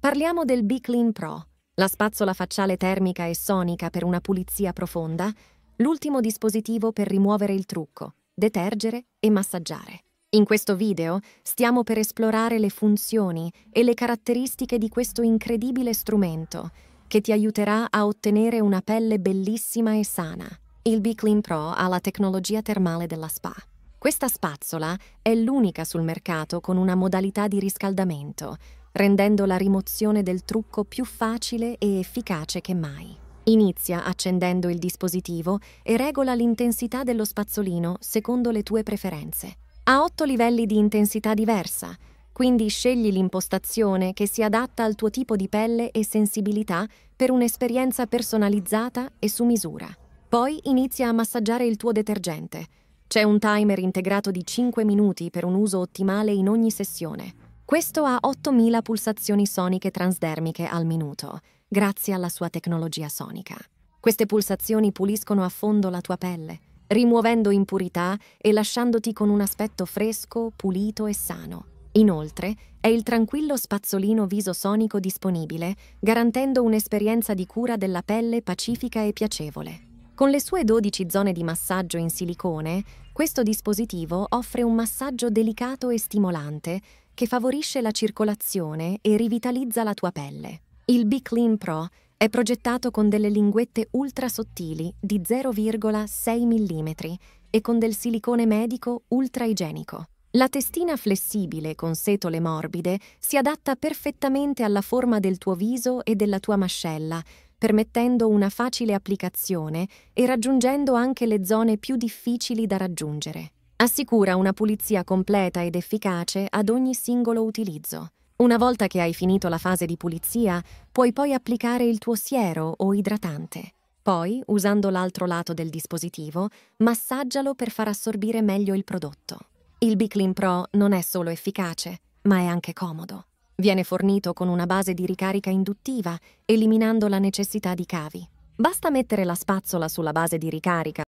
Parliamo del Be Clean Pro, la spazzola facciale termica e sonica per una pulizia profonda, l'ultimo dispositivo per rimuovere il trucco, detergere e massaggiare. In questo video stiamo per esplorare le funzioni e le caratteristiche di questo incredibile strumento che ti aiuterà a ottenere una pelle bellissima e sana. Il Be Clean Pro ha la tecnologia termale della spa. Questa spazzola è l'unica sul mercato con una modalità di riscaldamento, rendendo la rimozione del trucco più facile e efficace che mai. Inizia accendendo il dispositivo e regola l'intensità dello spazzolino secondo le tue preferenze. Ha otto livelli di intensità diversa, quindi scegli l'impostazione che si adatta al tuo tipo di pelle e sensibilità per un'esperienza personalizzata e su misura. Poi inizia a massaggiare il tuo detergente. C'è un timer integrato di 5 minuti per un uso ottimale in ogni sessione. Questo ha 8.000 pulsazioni soniche transdermiche al minuto, grazie alla sua tecnologia sonica. Queste pulsazioni puliscono a fondo la tua pelle, rimuovendo impurità e lasciandoti con un aspetto fresco, pulito e sano. Inoltre, è il tranquillo spazzolino viso sonico disponibile, garantendo un'esperienza di cura della pelle pacifica e piacevole. Con le sue 12 zone di massaggio in silicone, questo dispositivo offre un massaggio delicato e stimolante, che favorisce la circolazione e rivitalizza la tua pelle. Il Be Clean Pro è progettato con delle linguette ultra sottili di 0,6 mm e con del silicone medico ultra igienico. La testina flessibile con setole morbide si adatta perfettamente alla forma del tuo viso e della tua mascella, permettendo una facile applicazione e raggiungendo anche le zone più difficili da raggiungere assicura una pulizia completa ed efficace ad ogni singolo utilizzo. Una volta che hai finito la fase di pulizia, puoi poi applicare il tuo siero o idratante. Poi, usando l'altro lato del dispositivo, massaggialo per far assorbire meglio il prodotto. Il Biclean Pro non è solo efficace, ma è anche comodo. Viene fornito con una base di ricarica induttiva, eliminando la necessità di cavi. Basta mettere la spazzola sulla base di ricarica